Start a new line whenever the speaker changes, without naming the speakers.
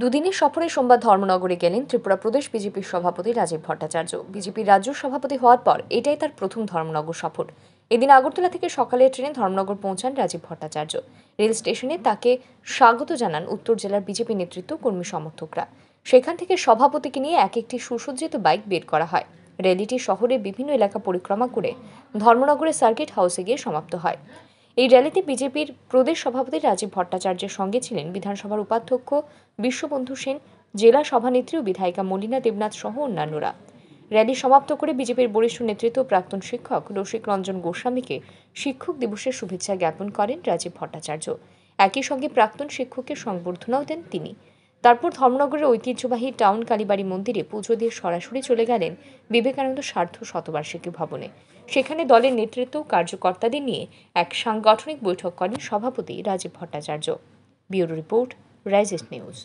দুদিনের সফরে সোমবার ধর্মনগরে গেলেন ত্রিপুরা প্রদেশ বিজেপির সভাপতি রাজীব ভট্টাচার্য বিজেপির রাজ্য সভাপতি হওয়ার পর এটাই তার প্রথম ধর্মনগর সফর এদিন আগরতলা থেকে সকালে ট্রেনে ধর্মনগর পৌঁছান রাজীব ভট্টাচার্য রেল স্টেশনে তাকে স্বাগত জানান উত্তর জেলার বিজেপি নেতৃত্ব কর্মী সমর্থকরা সেখান থেকে সভাপতিকে নিয়ে এক একটি সুসজ্জিত বাইক বের করা হয় র্যালিটি শহরের বিভিন্ন এলাকা পরিক্রমা করে ধর্মনগরের সার্কিট হাউসে গিয়ে সমাপ্ত হয় এই র্যালিতে বিজেপির প্রদেশ সভাপতি রাজীব ভট্টাচার্যের সঙ্গে ছিলেন বিধানসভার উপাধ্যক্ষ বিশ্ববন্ধু সেন জেলা সভানেত্রী ও বিধায়িকা মলিনা দেবনাথ সহ অন্যান্যরা র্যালি সমাপ্ত করে বিজেপির বরিষ্ঠ নেতৃত্ব প্রাক্তন শিক্ষক রসিক রঞ্জন গোস্বামীকে শিক্ষক দিবসের শুভেচ্ছা জ্ঞাপন করেন রাজীব ভট্টাচার্য একই সঙ্গে প্রাক্তন শিক্ষকের সংবর্ধনাও দেন তিনি তারপর ধর্মনগরের ঐতিহ্যবাহী টাউন কালীবাড়ি মন্দিরে পুজো দিয়ে সরাসরি চলে গেলেন বিবেকানন্দ সার্ধ শতবার্ষিকী ভবনে সেখানে দলের নেতৃত্ব কার্যকর্তাদের নিয়ে এক সাংগঠনিক বৈঠক করেন সভাপতি রাজীব ভট্টাচার্য ব্যুরো রিপোর্ট রাইজেস্ট নিউজ